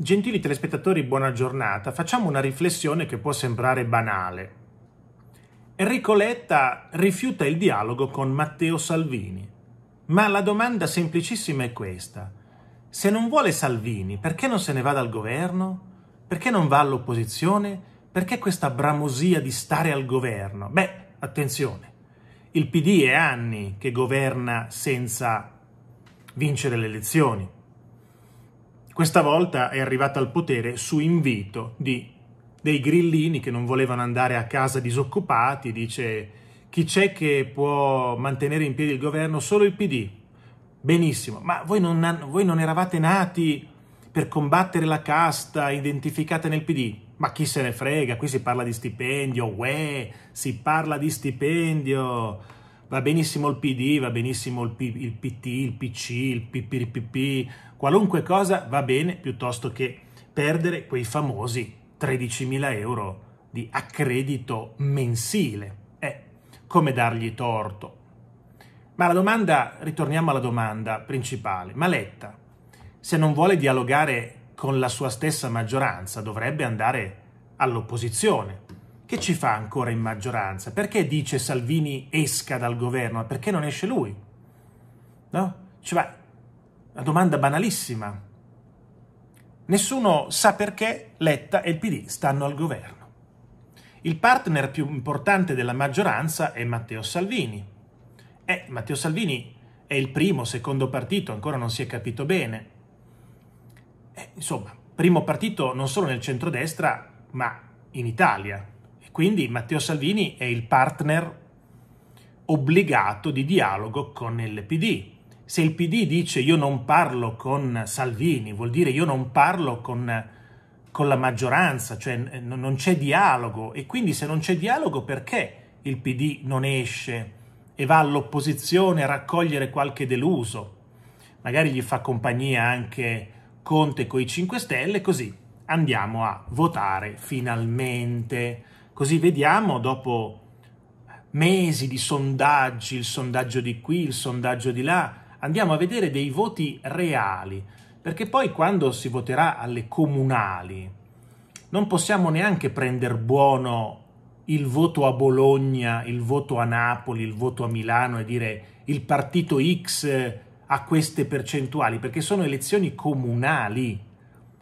Gentili telespettatori, buona giornata. Facciamo una riflessione che può sembrare banale. Enrico Letta rifiuta il dialogo con Matteo Salvini. Ma la domanda semplicissima è questa. Se non vuole Salvini, perché non se ne va dal governo? Perché non va all'opposizione? Perché questa bramosia di stare al governo? Beh, attenzione. Il PD è anni che governa senza vincere le elezioni. Questa volta è arrivata al potere su invito di dei grillini che non volevano andare a casa disoccupati, dice chi c'è che può mantenere in piedi il governo? Solo il PD. Benissimo, ma voi non, voi non eravate nati per combattere la casta identificata nel PD? Ma chi se ne frega, qui si parla di stipendio, uè, si parla di stipendio va benissimo il PD, va benissimo il, P, il PT, il PC, il PPPP, qualunque cosa va bene piuttosto che perdere quei famosi 13.000 euro di accredito mensile. Eh, come dargli torto? Ma la domanda, ritorniamo alla domanda principale, Maletta, se non vuole dialogare con la sua stessa maggioranza dovrebbe andare all'opposizione, che ci fa ancora in maggioranza? Perché dice Salvini esca dal governo? Perché non esce lui? No? Cioè, una domanda banalissima. Nessuno sa perché Letta e il PD stanno al governo. Il partner più importante della maggioranza è Matteo Salvini. Eh, Matteo Salvini è il primo, secondo partito, ancora non si è capito bene. Eh, insomma, primo partito non solo nel centrodestra, ma in Italia. Quindi Matteo Salvini è il partner obbligato di dialogo con il PD. Se il PD dice io non parlo con Salvini, vuol dire io non parlo con, con la maggioranza, cioè non c'è dialogo. E quindi se non c'è dialogo perché il PD non esce e va all'opposizione a raccogliere qualche deluso? Magari gli fa compagnia anche Conte con i 5 Stelle, così andiamo a votare finalmente. Così vediamo dopo mesi di sondaggi, il sondaggio di qui, il sondaggio di là, andiamo a vedere dei voti reali, perché poi quando si voterà alle comunali non possiamo neanche prendere buono il voto a Bologna, il voto a Napoli, il voto a Milano e dire il partito X ha queste percentuali, perché sono elezioni comunali.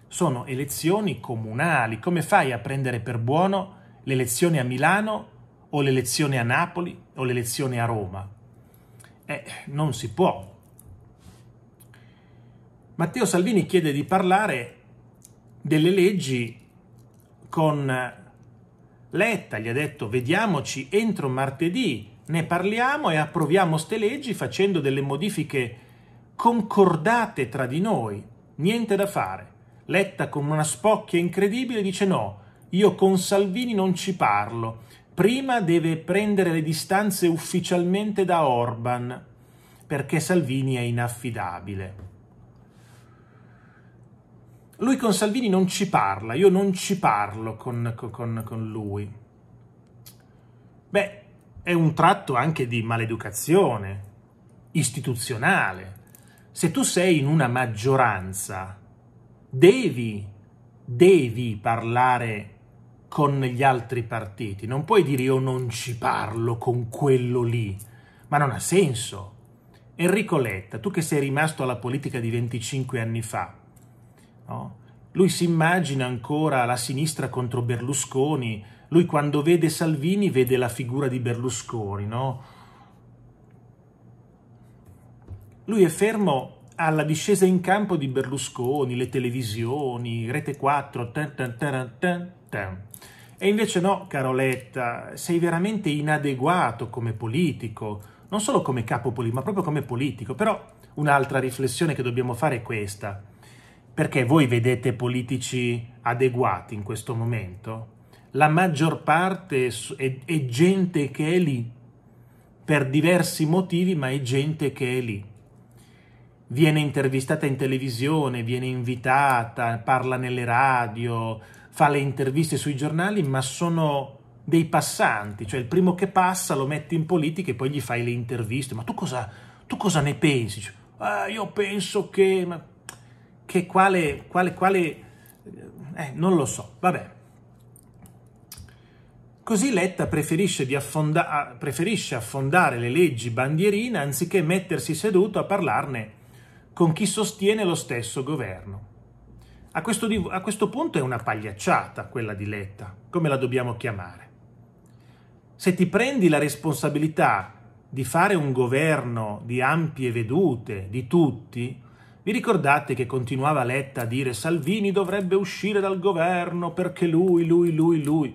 Sono elezioni comunali. Come fai a prendere per buono l'elezione a Milano o l'elezione a Napoli o l'elezione a Roma. Eh, non si può. Matteo Salvini chiede di parlare delle leggi con Letta, gli ha detto vediamoci entro martedì, ne parliamo e approviamo ste leggi facendo delle modifiche concordate tra di noi, niente da fare. Letta con una spocchia incredibile dice no, io con Salvini non ci parlo. Prima deve prendere le distanze ufficialmente da Orban, perché Salvini è inaffidabile. Lui con Salvini non ci parla, io non ci parlo con, con, con lui. Beh, è un tratto anche di maleducazione istituzionale. Se tu sei in una maggioranza, devi, devi parlare con gli altri partiti. Non puoi dire io non ci parlo con quello lì, ma non ha senso. Enrico Letta, tu che sei rimasto alla politica di 25 anni fa, no? lui si immagina ancora la sinistra contro Berlusconi, lui quando vede Salvini vede la figura di Berlusconi, no? Lui è fermo alla discesa in campo di Berlusconi, le televisioni, Rete 4, tan tan tan tan, e invece no, caro Letta, sei veramente inadeguato come politico, non solo come capo politico, ma proprio come politico. Però un'altra riflessione che dobbiamo fare è questa. Perché voi vedete politici adeguati in questo momento? La maggior parte è, è gente che è lì, per diversi motivi, ma è gente che è lì viene intervistata in televisione, viene invitata, parla nelle radio, fa le interviste sui giornali, ma sono dei passanti, cioè il primo che passa lo metti in politica e poi gli fai le interviste. Ma tu cosa, tu cosa ne pensi? Cioè, ah, io penso che... Ma, che quale... quale, quale eh, eh non lo so, vabbè. Così Letta preferisce, affonda preferisce, affondare le leggi bandierina anziché mettersi seduto a parlarne con chi sostiene lo stesso governo. A questo, a questo punto è una pagliacciata quella di Letta, come la dobbiamo chiamare. Se ti prendi la responsabilità di fare un governo di ampie vedute, di tutti, vi ricordate che continuava Letta a dire Salvini dovrebbe uscire dal governo perché lui, lui, lui, lui.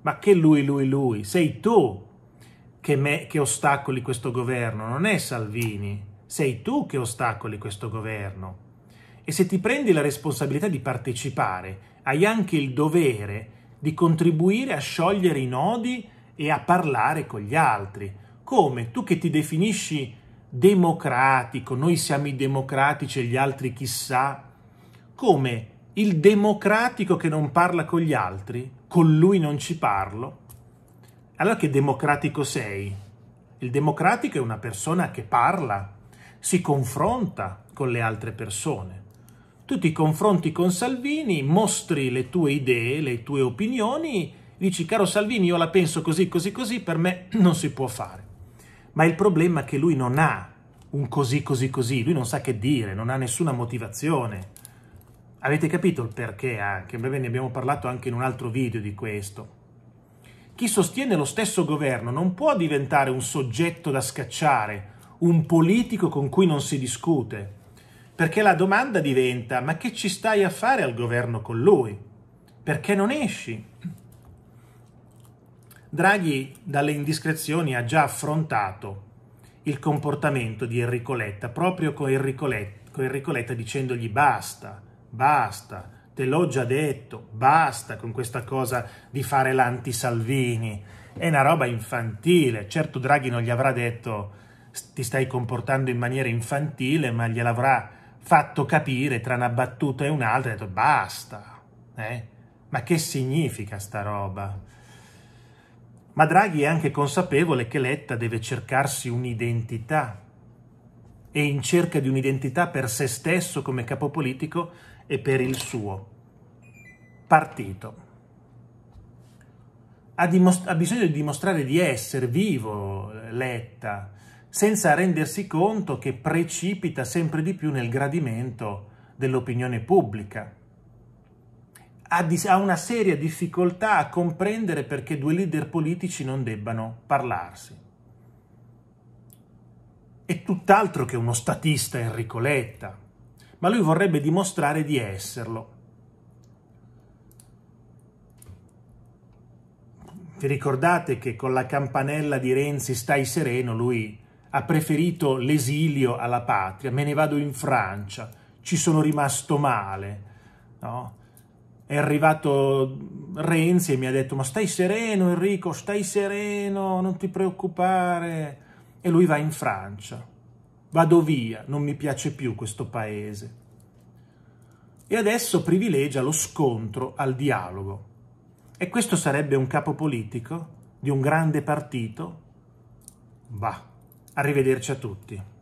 Ma che lui, lui, lui? Sei tu che, me, che ostacoli questo governo, non è Salvini. Sei tu che ostacoli questo governo. E se ti prendi la responsabilità di partecipare, hai anche il dovere di contribuire a sciogliere i nodi e a parlare con gli altri. Come tu che ti definisci democratico, noi siamo i democratici e gli altri chissà, come il democratico che non parla con gli altri, con lui non ci parlo. Allora che democratico sei? Il democratico è una persona che parla, si confronta con le altre persone tu ti confronti con Salvini, mostri le tue idee, le tue opinioni, dici caro Salvini io la penso così, così, così, per me non si può fare. Ma il problema è che lui non ha un così, così, così, lui non sa che dire, non ha nessuna motivazione. Avete capito il perché anche? Beh, ne abbiamo parlato anche in un altro video di questo. Chi sostiene lo stesso governo non può diventare un soggetto da scacciare, un politico con cui non si discute perché la domanda diventa ma che ci stai a fare al governo con lui? Perché non esci? Draghi dalle indiscrezioni ha già affrontato il comportamento di Enrico Letta, proprio con Enrico Letta, con Enrico Letta dicendogli basta, basta, te l'ho già detto, basta con questa cosa di fare l'anti-Salvini, è una roba infantile, certo Draghi non gli avrà detto ti stai comportando in maniera infantile, ma gliel'avrà detto fatto capire tra una battuta e un'altra, ha detto basta, eh? ma che significa sta roba? Ma Draghi è anche consapevole che Letta deve cercarsi un'identità e in cerca di un'identità per se stesso come capo politico e per il suo partito. Ha, ha, bisogno di dimostrare di essere vivo Letta, senza rendersi conto che precipita sempre di più nel gradimento dell'opinione pubblica. Ha, una seria difficoltà a comprendere perché due leader politici non debbano parlarsi. È tutt'altro che uno statista Enrico Letta, ma lui vorrebbe dimostrare di esserlo. Vi ricordate che con la campanella di Renzi stai sereno lui ha preferito l'esilio alla patria, me ne vado in Francia, ci sono rimasto male, no? È arrivato Renzi e mi ha detto ma stai sereno Enrico, stai sereno, non ti preoccupare. E lui va in Francia, vado via, non mi piace più questo paese. E adesso privilegia lo scontro al dialogo. E questo sarebbe un capo politico di un grande partito? Bah. Arrivederci a tutti.